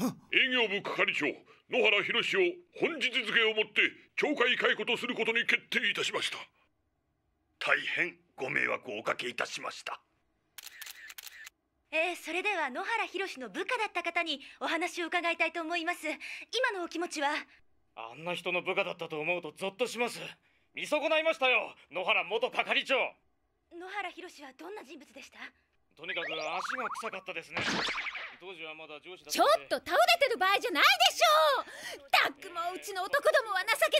営業部係長野原士を本日付をもって懲戒解雇とすることに決定いたしました大変ご迷惑をおかけいたしましたえー、それでは野原士の部下だった方にお話を伺いたいと思います今のお気持ちはあんな人の部下だったと思うとゾッとします見損ないましたよ野原元係長野原士はどんな人物でしたとにかく足が臭かったですねちょっと倒れてる場合じゃないでしょうたっくもうちの男どもは情け